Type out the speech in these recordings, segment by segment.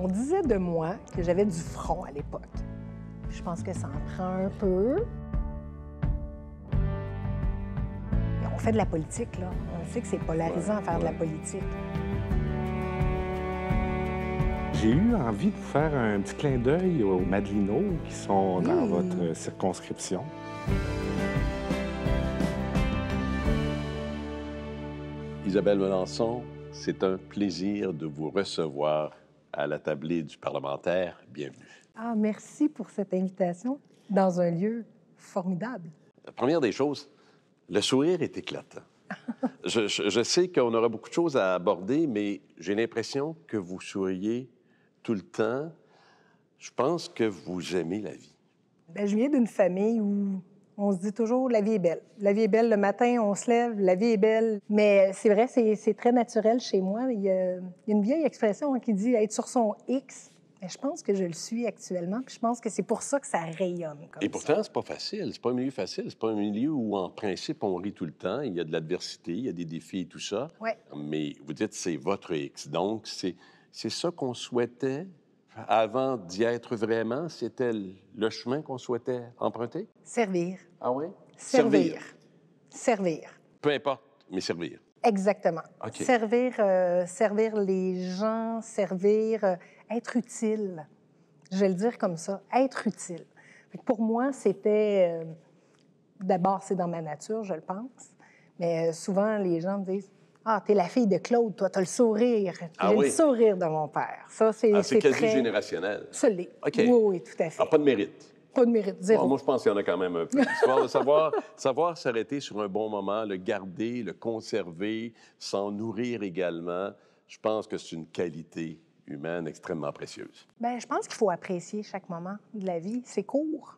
On disait de moi que j'avais du front à l'époque. Je pense que ça en prend un peu. On fait de la politique, là. On sait que c'est polarisant à faire de la politique. J'ai eu envie de vous faire un petit clin d'œil aux Madelineaux qui sont dans votre circonscription. Isabelle Melançon, c'est un plaisir de vous recevoir à la tablée du parlementaire. Bienvenue. Ah, merci pour cette invitation dans un lieu formidable. La première des choses, le sourire est éclatant. je, sais qu'on aura beaucoup de choses à aborder, mais j'ai l'impression que vous souriez tout le temps. Je pense que vous aimez la vie. Bien, je viens d'une famille où on se dit toujours, la vie est belle. La vie est belle le matin, on se lève, la vie est belle. Mais c'est vrai, c'est très naturel chez moi. Il y a, une vieille expression qui dit être sur son X. Et je pense que je le suis actuellement, je pense que c'est pour ça que ça rayonne. Et pourtant, c'est pas facile. C'est pas un milieu facile. C'est pas un milieu où, en principe, on rit tout le temps. Il y a de l'adversité, il y a des défis et tout ça. Mais vous dites, c'est votre X. Donc, c'est ça qu'on souhaitait avant d'y être vraiment, c'était le chemin qu'on souhaitait emprunter? Servir. Ah oui? Servir. Servir. Peu importe, mais servir. Exactement. Servir, euh, servir les gens, servir, euh, être utile. Je vais le dire comme ça, être utile. Pour moi, c'était... Euh, d'abord, c'est dans ma nature, je le pense. Mais souvent, les gens me disent ah, t'es la fille de Claude, toi, t'as le sourire. Ah le sourire de mon père. Ça, c'est. Ah, c'est quasi générationnel. Ça l'est. OK. Oui, oui, tout à fait. Ah, pas de mérite. Pas de mérite, zéro. moi, je pense qu'il y en a quand même un peu. savoir, s'arrêter sur un bon moment, le garder, le conserver, s'en nourrir également, je pense que c'est une qualité humaine extrêmement précieuse. Bien, je pense qu'il faut apprécier chaque moment de la vie. C'est court.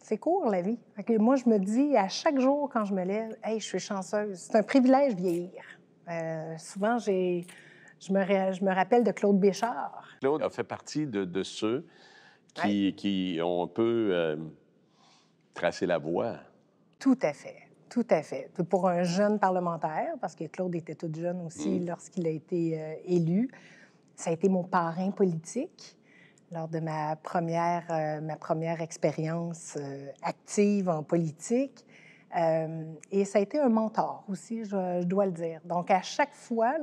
C'est court, la vie. moi, je me dis à chaque jour quand je me lève, hey, je suis chanceuse. C'est un privilège vieillir. Euh, souvent, je, me, rappelle de Claude Béchard. Claude a fait partie de, ceux qui, ont un peu euh, tracé la voie. Tout à fait. Tout à fait. Pour un jeune parlementaire, parce que Claude était tout jeune aussi mm. lorsqu'il a été euh, élu, ça a été mon parrain politique lors de ma première, expérience active en politique. Euh, et ça a été un mentor aussi, je, dois le dire. Donc, à chaque fois,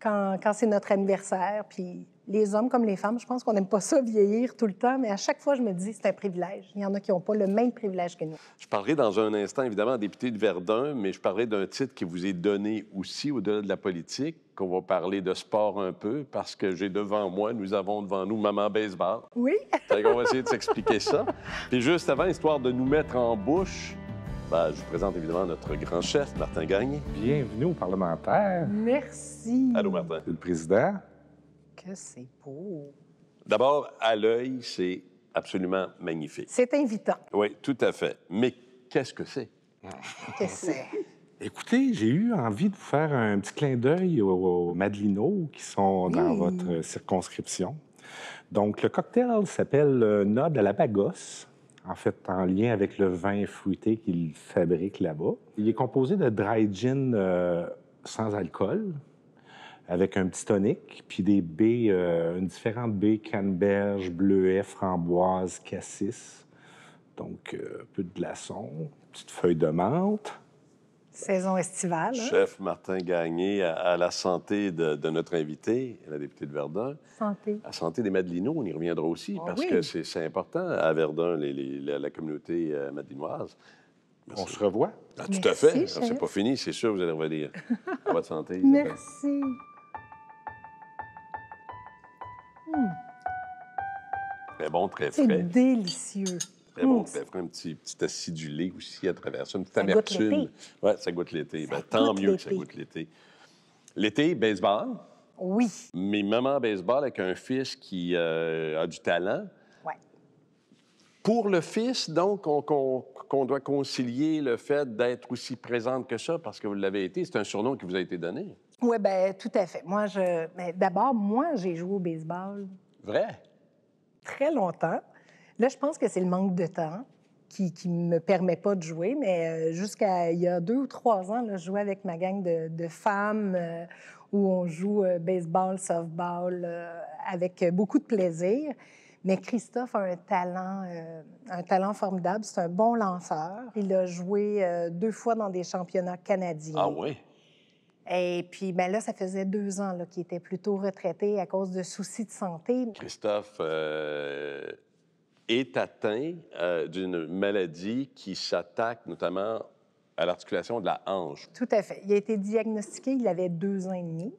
quand, quand c'est notre anniversaire, puis les hommes comme les femmes, je pense qu'on n'aime pas ça vieillir tout le temps, mais à chaque fois, je me dis, c'est un privilège. Il y en a qui n'ont pas le même privilège que nous. Je parlerai dans un instant, évidemment, député de Verdun, mais je parlerai d'un titre qui vous est donné aussi au-delà de la politique, qu'on va parler de sport un peu, parce que j'ai devant moi, nous avons devant nous Maman Baseball. Oui. on va essayer de s'expliquer ça. Puis juste avant, histoire de nous mettre en bouche, ben, je vous présente évidemment notre grand chef, Martin Gagné. Bienvenue au parlementaire. Merci. Allô, Martin. Le président. Que c'est beau. D'abord, à l'œil, c'est absolument magnifique. C'est invitant. Oui, tout à fait. Mais qu'est-ce que c'est? Qu'est-ce que c'est? Écoutez, j'ai eu envie de vous faire un petit clin d'œil aux Madelineaux qui sont dans votre circonscription. Donc, le cocktail s'appelle euh, Nod à la Bagosse en fait, en lien avec le vin fruité qu'il fabrique là-bas. Il est composé de dry gin euh, sans alcool, avec un petit tonic, puis des baies, euh, une différente baie, canneberge, bleuet, framboise, cassis. Donc, euh, un peu de glaçon, petite feuille de menthe. Saison estivale. Hein? Chef Martin Gagné à, la santé de, notre invité, la députée de Verdun. Santé. À santé des madelinots, on y reviendra aussi, ah parce que c'est important à Verdun, la, communauté euh, madelinoise. On se revoit. Ah, tout à fait. Ah, c'est pas fini, c'est sûr, vous allez revenir. à votre santé. Merci. Très bon, très frais. C'est délicieux très bon un petit, petit acidulé aussi à travers ça, une petite ça Oui, ça goûte l'été. Ben, tant mieux que ça goûte l'été. L'été, baseball. Oui. Mais maman baseball avec un fils qui euh, a du talent. Oui. Pour le fils, donc, qu'on doit concilier le fait d'être aussi présente que ça, parce que vous l'avez été. C'est un surnom qui vous a été donné. Oui, bien, tout à fait. Moi, je. Ben, d'abord, moi, j'ai joué au baseball. Vrai? Très longtemps. Là, je pense que c'est le manque de temps qui ne me permet pas de jouer, mais euh, jusqu'à il y a deux ou trois ans, je jouais avec ma gang de, femmes euh, où on joue euh, baseball, softball avec beaucoup de plaisir. Mais Christophe a un talent, un talent formidable. C'est un bon lanceur. Il a joué deux fois dans des championnats canadiens. Ah oui? Et puis, ben là, ça faisait deux ans qu'il était plutôt retraité à cause de soucis de santé. Christophe, est atteint euh, d'une maladie qui s'attaque notamment à l'articulation de la hanche. Tout à fait. Il a été diagnostiqué, il avait deux ans et demi.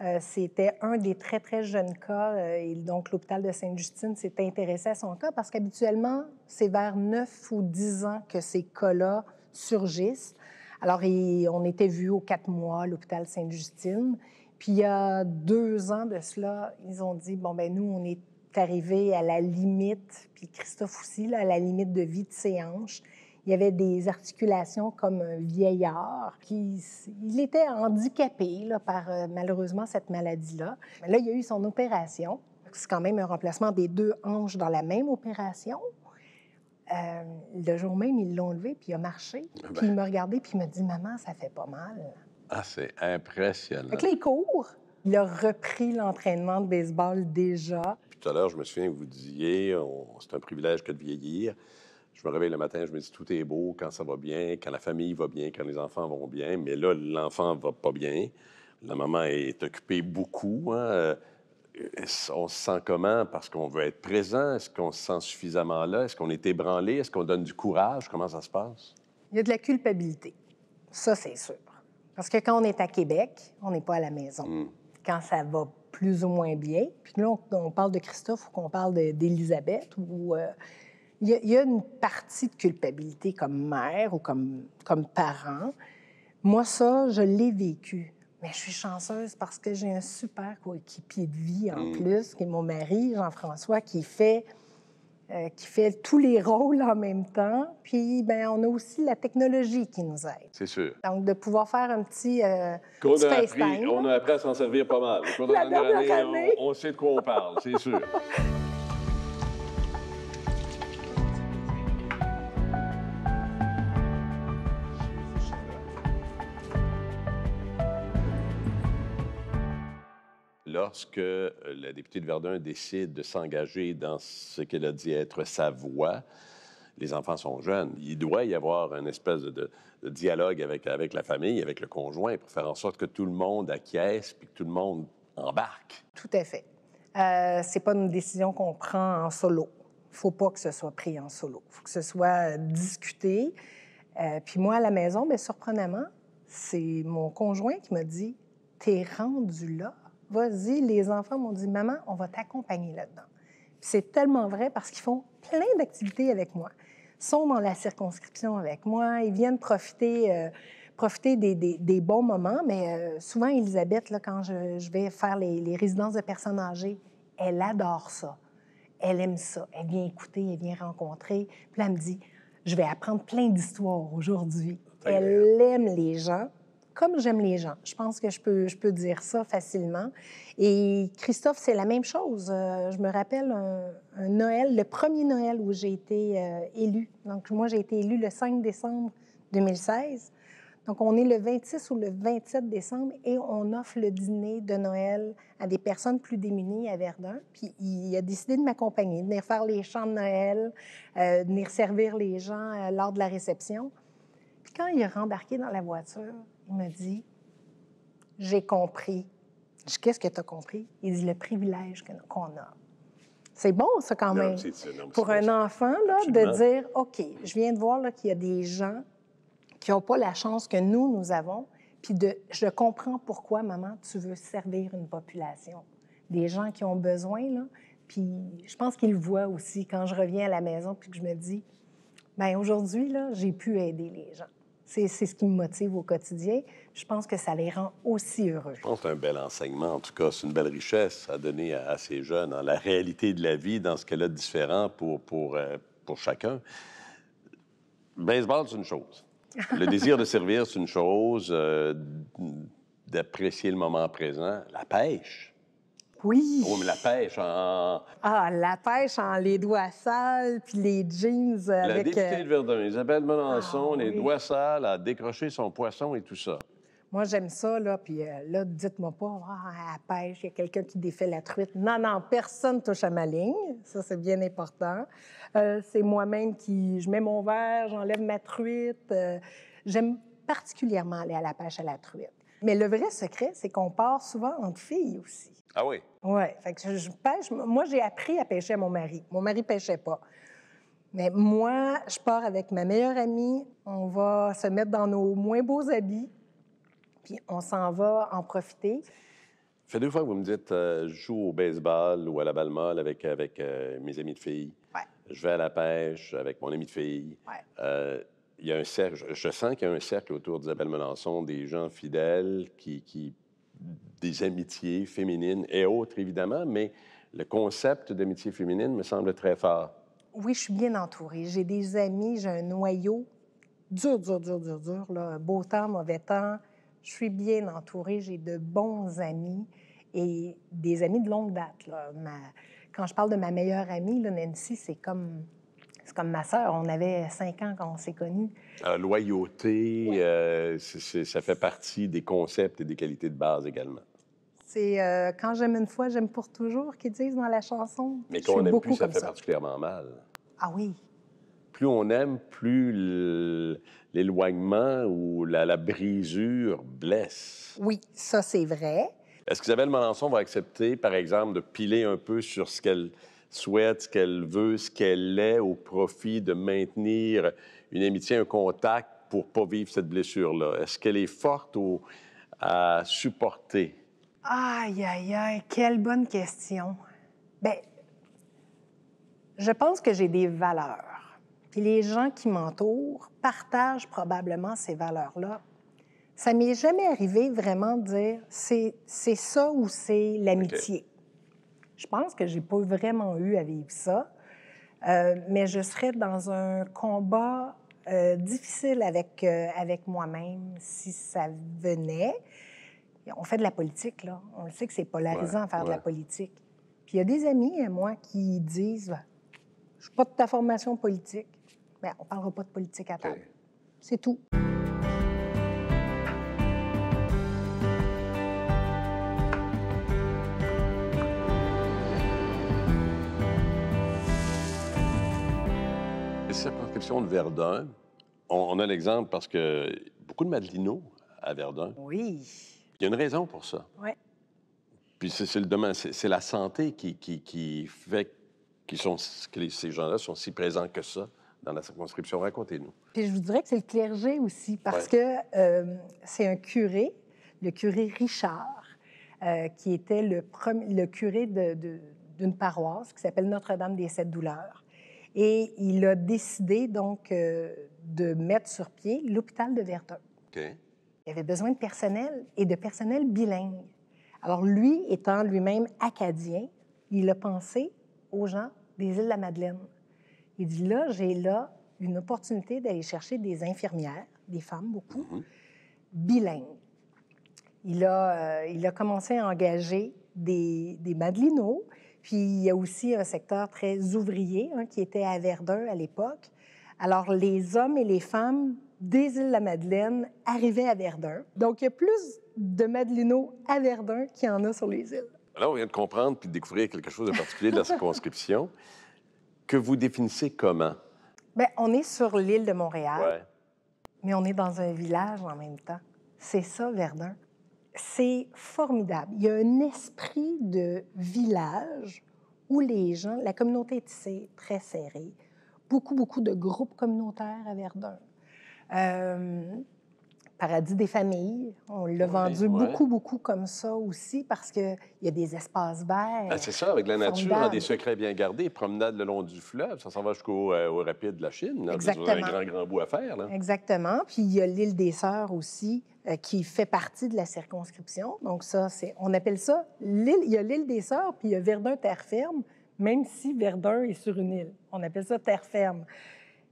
Euh, c'était un des très, très jeunes cas. Euh, et donc, l'hôpital de Sainte-Justine s'est intéressé à son cas parce qu'habituellement, c'est vers 9 ou dix ans que ces cas-là surgissent. Alors, on était vu aux quatre mois à l'hôpital Sainte-Justine. Puis, il y a deux ans de cela, ils ont dit, bon, ben nous, on est arrivé à la limite, puis Christophe aussi, là, à la limite de vie de ses hanches. Il y avait des articulations comme un vieillard. Qui, il était handicapé là, par euh, malheureusement cette maladie-là. Là, il y a eu son opération. C'est quand même un remplacement des deux hanches dans la même opération. Euh, le jour même, ils l'ont levé, puis il a marché. Ah puis ben. il m'a regardé, puis il m'a dit Maman, ça fait pas mal. Ah, c'est impressionnant. Donc, les cours, Il a repris l'entraînement de baseball déjà tout à l'heure, je me souviens, que vous disiez, c'est un privilège que de vieillir. Je me réveille le matin, je me dis, tout est beau quand ça va bien, quand la famille va bien, quand les enfants vont bien. Mais là, l'enfant va pas bien. La maman est occupée beaucoup. Hein. On se sent comment? Parce qu'on veut être présent. Est-ce qu'on se sent suffisamment là? Est-ce qu'on est ébranlé? Est-ce qu'on donne du courage? Comment ça se passe? Il y a de la culpabilité. Ça, c'est sûr. Parce que quand on est à Québec, on n'est pas à la maison. Hum. Quand ça va plus ou moins bien. Puis là, on, parle de Christophe ou qu'on parle d'Élisabeth, ou euh, il, y, a une partie de culpabilité comme mère ou comme, comme parent. Moi, ça, je l'ai vécu. Mais je suis chanceuse parce que j'ai un super coéquipier de vie en mm. plus, qui est mon mari, Jean-François, qui fait euh, qui fait tous les rôles en même temps. Puis, ben, on a aussi la technologie qui nous aide. C'est sûr. Donc, de pouvoir faire un petit, space euh, on, a on a appris à s'en servir pas mal. année, on sait de quoi on parle, c'est sûr. lorsque euh, la députée de Verdun décide de s'engager dans ce qu'elle a dit être sa voix, les enfants sont jeunes. Il doit y avoir une espèce de, dialogue avec, avec la famille, avec le conjoint, pour faire en sorte que tout le monde acquiesce puis que tout le monde embarque. Tout à fait. Euh, c'est pas une décision qu'on prend en solo. Faut pas que ce soit pris en solo. Faut que ce soit euh, discuté. Euh, puis moi, à la maison, mais surprenamment, c'est mon conjoint qui m'a dit T'es rendu là vas-y, les enfants m'ont dit, maman, on va t'accompagner là-dedans. C'est tellement vrai parce qu'ils font plein d'activités avec moi. Ils sont dans la circonscription avec moi, ils viennent profiter, euh, profiter des, bons moments, mais euh, souvent, Elisabeth, quand je, vais faire les, résidences de personnes âgées, elle adore ça. Elle aime ça. Elle vient écouter, elle vient rencontrer. Puis elle me dit, je vais apprendre plein d'histoires aujourd'hui. Elle aime les gens comme j'aime les gens. Je pense que je peux, je peux dire ça facilement. Et Christophe, c'est la même chose. Euh, je me rappelle un, Noël, le premier Noël où j'ai été euh, élu. Donc, moi, j'ai été élu le 5 décembre 2016. Donc, on est le 26 ou le 27 décembre et on offre le dîner de Noël à des personnes plus démunies à Verdun. Puis, il a décidé de m'accompagner, de venir faire les chants de Noël, euh, de venir servir les gens lors de la réception quand il est rembarqué dans la voiture, il me dit J'ai compris. Je Qu'est-ce que tu as compris Il dit Le privilège qu'on a. C'est bon, ça, quand même. Pour un enfant, là, de dire OK, je viens de voir qu'il y a des gens qui n'ont pas la chance que nous, nous avons. Puis de, je comprends pourquoi, maman, tu veux servir une population. Des gens qui ont besoin, là. Puis je pense qu'ils voit aussi quand je reviens à la maison, puis que je me dis, ben aujourd'hui, là, j'ai pu aider les gens. C'est ce qui me motive au quotidien. Je pense que ça les rend aussi heureux. Je pense que c'est un bel enseignement, en tout cas. C'est une belle richesse à donner à, ces jeunes, dans hein, la réalité de la vie, dans ce qu'elle a de différent pour, pour, euh, pour chacun. Baseball, c'est une chose. Le désir de servir, c'est une chose. Euh, d'apprécier le moment présent. La pêche, oui. Oh, mais la pêche en. Ah, la pêche en les doigts sales, puis les jeans avec. Euh, députée de Verdun, Isabelle Melançon, ah, les doigts sales à décroché son poisson et tout ça. Moi, j'aime ça, là. Puis euh, là, dites-moi pas, ah, à la pêche, il y a quelqu'un qui défait la truite. Non, non, personne touche à ma ligne. Ça, c'est bien important. Euh, c'est moi-même qui. Je mets mon verre, j'enlève ma truite. j'aime particulièrement aller à la pêche à la truite. Mais le vrai secret, c'est qu'on part souvent entre filles aussi. Ah oui? Oui. je Moi, j'ai appris à pêcher à mon mari. Mon mari pêchait pas. Mais moi, je pars avec ma meilleure amie. On va se mettre dans nos moins beaux habits. Puis on s'en va en profiter. Fait deux fois que vous me dites, euh, je joue au baseball ou à la balle molle avec, avec euh, mes amis de filles. Je vais à la pêche avec mon ami de filles. Ouais. Euh, il y a un cercle, je, sens qu'il y a un cercle autour d'Isabelle Melançon, des gens fidèles, qui, qui, des amitiés féminines et autres, évidemment, mais le concept d'amitié féminine me semble très fort. Oui, je suis bien entourée. J'ai des amis, j'ai un noyau dur, dur, dur, dur, dur, là, beau temps, mauvais temps. Je suis bien entourée, j'ai de bons amis et des amis de longue date. Quand je parle de ma meilleure amie, là, Nancy, c'est comme c'est comme ma sœur, on avait cinq ans quand on s'est connus. La ah, loyauté, euh, ça fait partie des concepts et des qualités de base également. C'est euh, quand j'aime une fois, j'aime pour toujours qu'ils disent dans la chanson. Mais quand on aime plus, ça fait particulièrement mal. Ah oui. Plus on aime, plus l'éloignement ou la, brisure blesse. Oui, ça c'est vrai. Est-ce qu'Isabelle Melançon va accepter, par exemple, de piler un peu sur ce qu'elle souhaite, ce qu'elle veut, ce qu'elle est, au profit de maintenir une amitié, un contact pour pas vivre cette blessure-là? Est-ce qu'elle est forte ou à supporter? Aïe, aïe, aïe, quelle bonne question. Bien, je pense que j'ai des valeurs. Puis les gens qui m'entourent partagent probablement ces valeurs-là. Ça m'est jamais arrivé vraiment de dire c'est, ça ou c'est l'amitié. Je pense que j'ai pas vraiment eu à vivre ça, euh, mais je serais dans un combat euh, difficile avec, euh, avec moi-même si ça venait. On fait de la politique, là. On le sait que c'est polarisant de faire de la politique. Puis il y a des amis à moi qui disent Je suis pas de ta formation politique. mais on parlera pas de politique à table. C'est tout. de Verdun, on, a l'exemple parce que beaucoup de Madelinos à Verdun. Oui. Il y a une raison pour ça. Oui. Puis c'est le demain, c'est la santé qui, fait sont, que ces gens-là sont si présents que ça dans la circonscription. Racontez-nous. Puis je vous dirais que c'est le clergé aussi, parce que euh, c'est un curé, le curé Richard, euh, qui était le, le curé d'une paroisse qui s'appelle Notre-Dame des Sept Douleurs. Et il a décidé donc euh, de mettre sur pied l'hôpital de Verdun. Il avait besoin de personnel et de personnel bilingue. Alors lui, étant lui-même acadien, il a pensé aux gens des îles de la Madeleine. Il dit là, j'ai là une opportunité d'aller chercher des infirmières, des femmes beaucoup, mhm. bilingues. Il a, euh, il a commencé à engager des, des puis il y a aussi un secteur très ouvrier hein, qui était à Verdun à l'époque. Alors les hommes et les femmes des îles de la Madeleine arrivaient à Verdun. Donc il y a plus de Madelinos à Verdun qu'il y en a sur les îles. Là, on vient de comprendre puis de découvrir quelque chose de particulier de la circonscription que vous définissez comment? Bien, on est sur l'île de Montréal, mais on est dans un village en même temps. C'est ça, Verdun c'est formidable. Il y a un esprit de village où les gens, la communauté est très serrée, beaucoup, beaucoup de groupes communautaires à Verdun. Euh, paradis des familles. On l'a vendu beaucoup, beaucoup comme ça aussi parce qu'il y a des espaces verts. Ah, c'est ça, avec la nature, des secrets bien gardés, promenade le long du fleuve, ça s'en va jusqu'au euh, rapide de la Chine. Là, un grand, grand bout à faire. Là. Exactement. Puis il y a l'île des Sœurs aussi euh, qui fait partie de la circonscription. Donc ça, c'est, on appelle ça l'île. Il y a l'île des Sœurs, puis il y a Verdun terre ferme, même si Verdun est sur une île. On appelle ça terre ferme.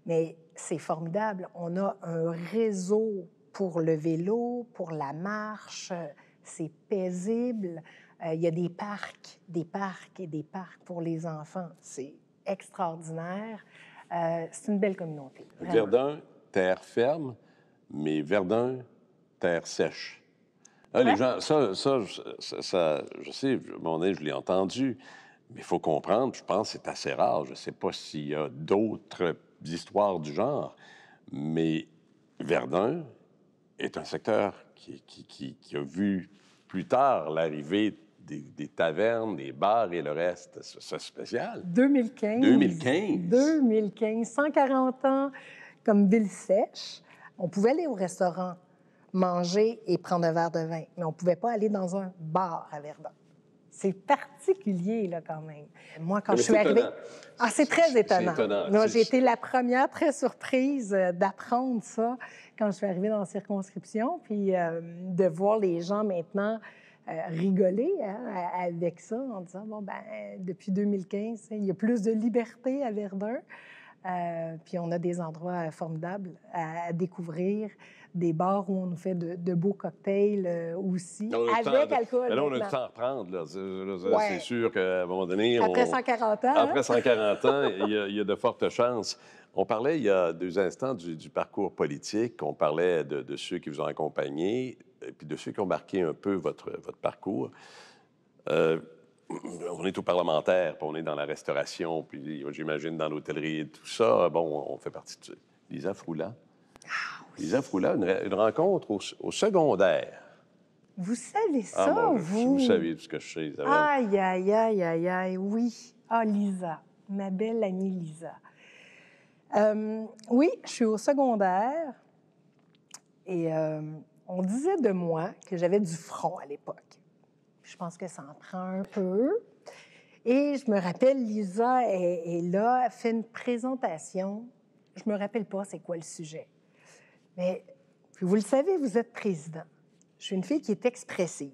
Mais c'est formidable. On a un réseau pour le vélo, pour la marche. Euh, c'est paisible. Euh, il y a des parcs, des parcs et des parcs pour les enfants. C'est extraordinaire. Euh, c'est une belle communauté. Verdun, terre ferme, mais Verdun, terre sèche. Ah, les gens, ça, je sais, mon je l'ai entendu, mais il faut comprendre, je pense c'est assez rare. Je ne sais pas s'il y a d'autres histoires du genre, mais Verdun, est un secteur qui, a vu plus tard l'arrivée des, tavernes, des bars et le reste. C'est spécial. 2015. 2015. 2015. 140 ans comme ville sèche. On pouvait aller au restaurant, manger et prendre un verre de vin, mais on ne pouvait pas aller dans un bar à Verdun. C'est particulier, là, quand même. Moi, quand je suis arrivée. Ah, c'est très étonnant. J'ai été la première très surprise euh, d'apprendre ça quand je suis arrivée dans la circonscription, puis euh, de voir les gens maintenant. Euh, rigoler hein, avec ça en disant bon ben depuis 2015 il y a plus de liberté à Verdun puis on a des endroits formidables à découvrir des bars où on nous fait de, beaux cocktails euh, aussi, avec alcool. Mais ben là, on a le temps à reprendre. C'est, sûr qu'à un moment donné... Après 140 ans. Après 140 hein. ans, il y, a de fortes chances. On parlait il y a deux instants du, parcours politique. On parlait de, ceux qui vous ont accompagné, et puis de ceux qui ont marqué un peu votre, votre parcours. Euh, on est au parlementaire, puis on est dans la restauration, puis j'imagine dans l'hôtellerie et tout ça. Bon, on fait partie de Lisa Froula. Ah, Lisa Froula, une, une rencontre au, secondaire. Vous savez ah, ça, ah, vous? Vous savez tout ce que je sais, Isabelle. Aïe, aïe, aïe, aïe, aïe, oui. Ah, Lisa, ma belle amie Lisa. Euh, oui, je suis au secondaire et euh, on disait de moi que j'avais du front à l'époque. Je pense que ça en prend un peu. Et je me rappelle, Lisa est, là, elle fait une présentation. Je me rappelle pas c'est quoi le sujet. Mais vous le savez, vous êtes président. Je suis une fille qui est expressive.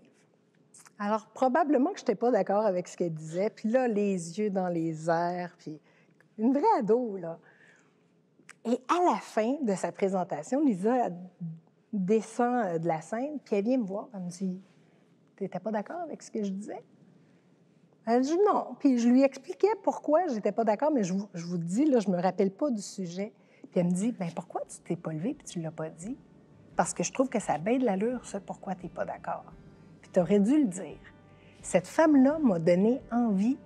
Alors, probablement que je n'étais pas d'accord avec ce qu'elle disait. Puis là, les yeux dans les airs, puis une vraie ado, là. Et à la fin de sa présentation, Lisa descend euh, de la scène, puis elle vient me voir, elle me dit « n'étais pas d'accord avec ce que je disais? » Elle dit « Non. » Puis je lui expliquais pourquoi je n'étais pas d'accord, mais je vous, dis, là, je me rappelle pas du sujet. Puis elle me dit ben pourquoi tu t'es pas levé puis tu l'as pas dit Parce que je trouve que ça de l'allure, ça, pourquoi tu t'es pas d'accord. Puis tu aurais dû le dire. Cette femme-là m'a donné envie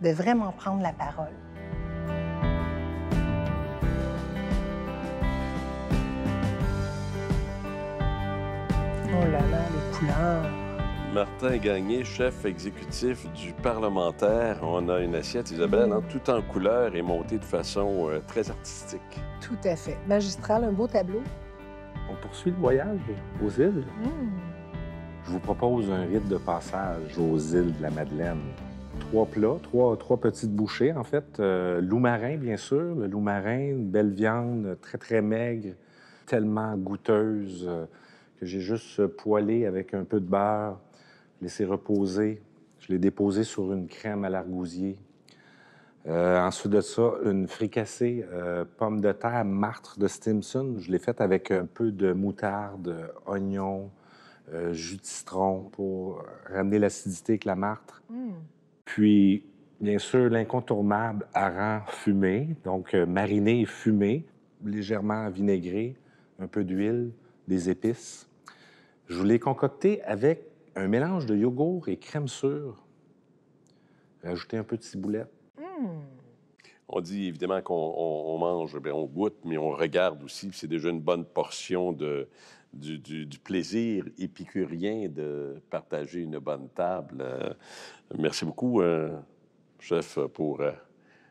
de vraiment prendre la parole. Oh là là, les couleurs. Martin Gagné, chef exécutif du Parlementaire. On a une assiette, Isabelle, hein, tout en couleur et montée de façon euh, très artistique. Tout à fait. Magistral, un beau tableau. On poursuit le voyage aux îles. Hmm. Je vous propose un rite de passage aux îles de la Madeleine. Trois plats, trois, petites bouchées, en fait. Euh, loup marin, bien sûr. Le loup marin, une belle viande, très, très maigre, tellement goûteuse euh, que j'ai juste poêlé avec un peu de beurre, laissé reposer. Je l'ai déposé sur une crème à l'argousier. Euh, ensuite de ça, une fricassée euh, pomme de terre martre de Stimson. Je l'ai faite avec un peu de moutarde, oignon, euh, jus de citron pour ramener l'acidité avec la martre. Hmm. Puis, bien sûr, l'incontournable hareng fumé, donc euh, mariné et fumé, légèrement vinaigré, un peu d'huile, des épices. Je l'ai concocté avec un mélange de yogourt et crème sûre. Ajouter un peu de ciboulette. Mmh. On dit évidemment qu'on mange, mais ben, on goûte, mais on regarde aussi. C'est déjà une bonne portion de, du, plaisir épicurien de partager une bonne table. Euh, merci beaucoup, euh, chef, pour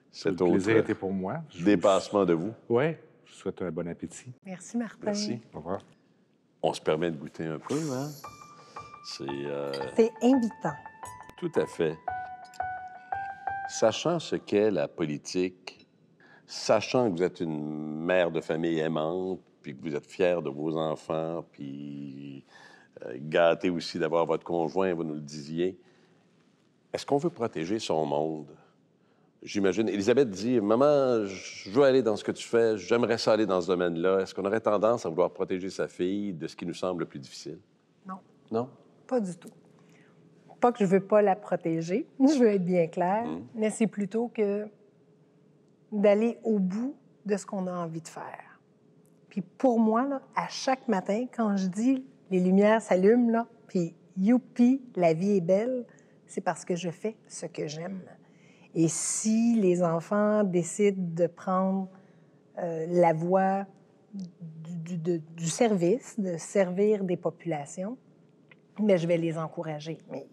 cette euh, cet autre pour moi. dépassement de vous. Oui, je souhaite un bon appétit. Merci, Martin. Merci. Au revoir. On se permet de goûter un peu, hein? Euh, C'est invitant. Tout à fait. Sachant ce qu'est la politique, sachant que vous êtes une mère de famille aimante, puis que vous êtes fière de vos enfants, puis euh, gâtée aussi d'avoir votre conjoint, vous nous le disiez, est-ce qu'on veut protéger son monde? J'imagine. Elisabeth dit Maman, je veux aller dans ce que tu fais, j'aimerais ça aller dans ce domaine-là. Est-ce qu'on aurait tendance à vouloir protéger sa fille de ce qui nous semble le plus difficile? Non. Non? Pas du tout. Pas que je veux pas la protéger, je veux être bien clair, mm. mais c'est plutôt que d'aller au bout de ce qu'on a envie de faire. Puis pour moi, là, à chaque matin, quand je dis les lumières s'allument, là, puis youpi, la vie est belle, c'est parce que je fais ce que j'aime. Et si les enfants décident de prendre euh, la voie du, service, de servir des populations, mais je vais les encourager. Mais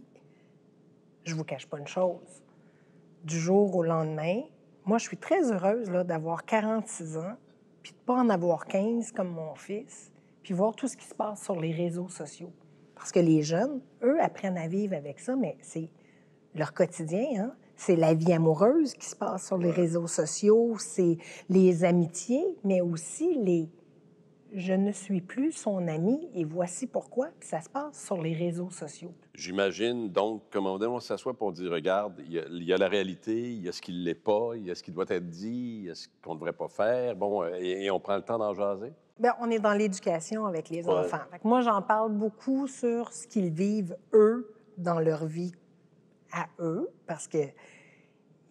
je vous cache pas une chose. Du jour au lendemain, moi, je suis très heureuse d'avoir 46 ans, puis de ne pas en avoir 15 comme mon fils, puis voir tout ce qui se passe sur les réseaux sociaux. Parce que les jeunes, eux, apprennent à vivre avec ça, mais c'est leur quotidien, hein? C'est la vie amoureuse qui se passe sur les réseaux sociaux, c'est les amitiés, mais aussi les, je ne suis plus son ami et voici pourquoi. ça se passe sur les réseaux sociaux. J'imagine donc, comment on s'assoit pour dire, regarde, il y, a la réalité, il y a ce qui ne l'est pas, il y a ce qui doit être dit, il y a ce qu'on ne devrait pas faire. Bon, euh, et, on prend le temps d'en jaser. Bien, on est dans l'éducation avec les enfants. moi, j'en parle beaucoup sur ce qu'ils vivent, eux, dans leur vie à eux, parce que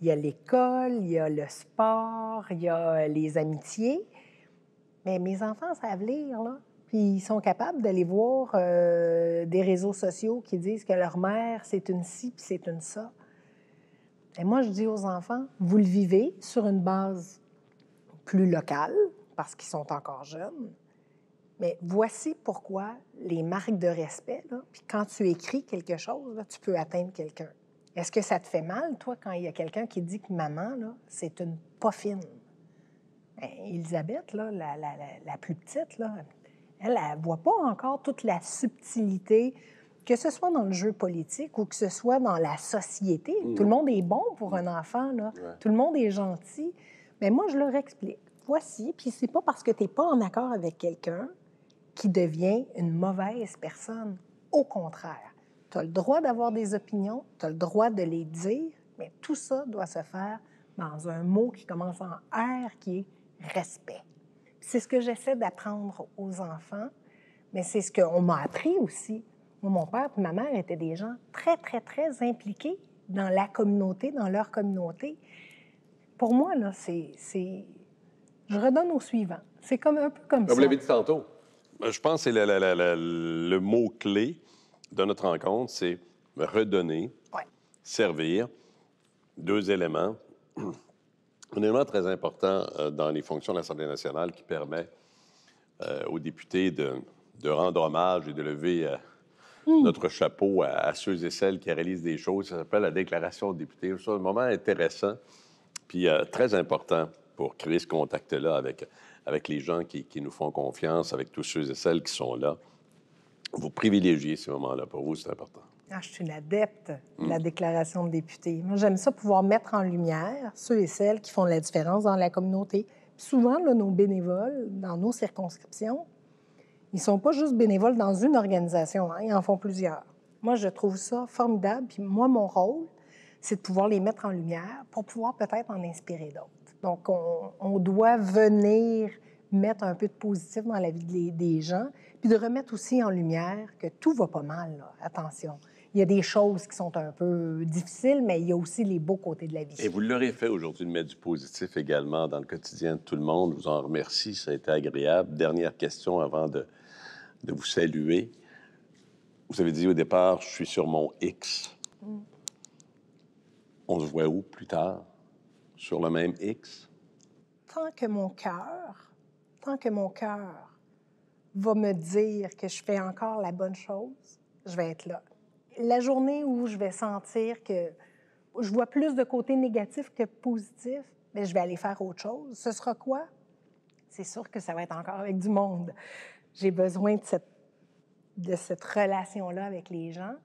il y a l'école, il y a le sport, il y a les amitiés. Mais mes enfants savent lire, là. Puis ils sont capables d'aller voir euh, des réseaux sociaux qui disent que leur mère, c'est une ci, puis c'est une ça. Et moi, je dis aux enfants, vous le vivez sur une base plus locale, parce qu'ils sont encore jeunes. Mais voici pourquoi les marques de respect, puis quand tu écris quelque chose, tu peux atteindre quelqu'un. Est-ce que ça te fait mal, toi, quand il y a quelqu'un qui dit que maman, c'est une poffine? Ben, Elisabeth, là, la, la, la, plus petite, là, elle ne voit pas encore toute la subtilité, que ce soit dans le jeu politique ou que ce soit dans la société. Mm. Tout le monde est bon pour mm. un enfant, tout le monde est gentil. Mais moi, je leur explique. Voici, puis c'est pas parce que tu n'es pas en accord avec quelqu'un qui devient une mauvaise personne. Au contraire, tu as le droit d'avoir des opinions, tu as le droit de les dire, mais tout ça doit se faire dans un mot qui commence en R, qui est respect. C'est ce que j'essaie d'apprendre aux enfants, mais c'est ce qu'on m'a appris aussi. Mon père et ma mère étaient des gens très, très, très impliqués dans la communauté, dans leur communauté. Pour moi, là, c'est... Je redonne au suivant. C'est comme un peu comme, ça. Vous l'avez dit tantôt. Ben, je pense que le mot-clé de notre rencontre, c'est redonner, servir, deux éléments, un élément très important euh, dans les fonctions de l'Assemblée nationale qui permet euh, aux députés de, rendre hommage et de lever euh, hmm. notre chapeau à, ceux et celles qui réalisent des choses. Ça s'appelle la déclaration de député. C'est un moment intéressant, puis très important pour créer ce contact-là avec, avec les gens qui, qui, nous font confiance, avec tous ceux et celles qui sont là. Vous privilégiez ce moment là Pour vous, c'est important. Ah, je suis une adepte de la mm. déclaration de député. Moi, j'aime ça pouvoir mettre en lumière ceux et celles qui font la différence dans la communauté. Puis souvent, nos bénévoles, dans nos circonscriptions, ils ne sont pas juste bénévoles dans une organisation, hein, ils en font plusieurs. Moi, je trouve ça formidable. Puis moi, mon rôle, c'est de pouvoir les mettre en lumière pour pouvoir peut-être en inspirer d'autres. Donc, on, doit venir mettre un peu de positif dans la vie des, gens, puis de remettre aussi en lumière que tout va pas mal, attention il y a des choses qui sont un peu difficiles, mais il y a aussi les beaux côtés de la vie. Et vous l'aurez fait aujourd'hui de mettre du positif également dans le quotidien de tout le monde. Je vous en remercie, ça a été agréable. Dernière question avant de, vous saluer. Vous avez dit au départ, je suis sur mon X. Mm. On se voit où plus tard? Sur le même X? Tant que mon cœur, tant que mon cœur va me dire que je fais encore la bonne chose, je vais être là. La journée où je vais sentir que je vois plus de côté négatif que positif, mais ben, je vais aller faire autre chose. Ce sera quoi? C'est sûr que ça va être encore avec du monde. J'ai besoin de cette, relation-là avec les gens,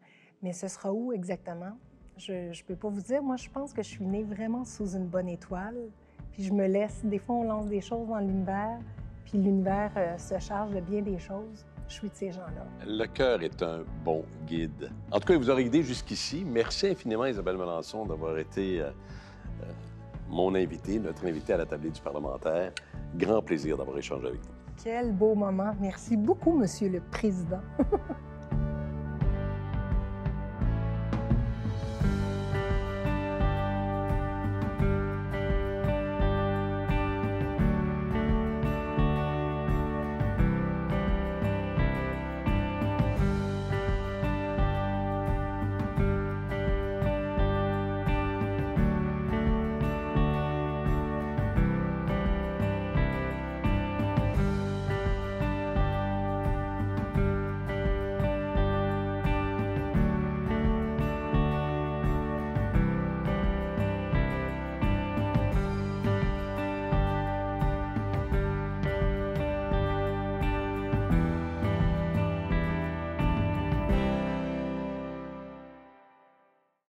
mais ce sera où exactement? Je ne peux pas vous dire. Moi, je pense que je suis née vraiment sous une bonne étoile. Puis je me laisse. Des fois, on lance des choses dans l'univers, puis l'univers euh, se charge de bien des choses je suis de ces gens-là. Le cœur est un bon guide. En tout cas, il vous aurez guidé jusqu'ici. Merci infiniment, Isabelle Melançon, d'avoir été euh, euh, mon invité, notre invité à la table du parlementaire. Grand plaisir d'avoir échangé avec vous. Quel beau moment. Merci beaucoup, Monsieur le Président.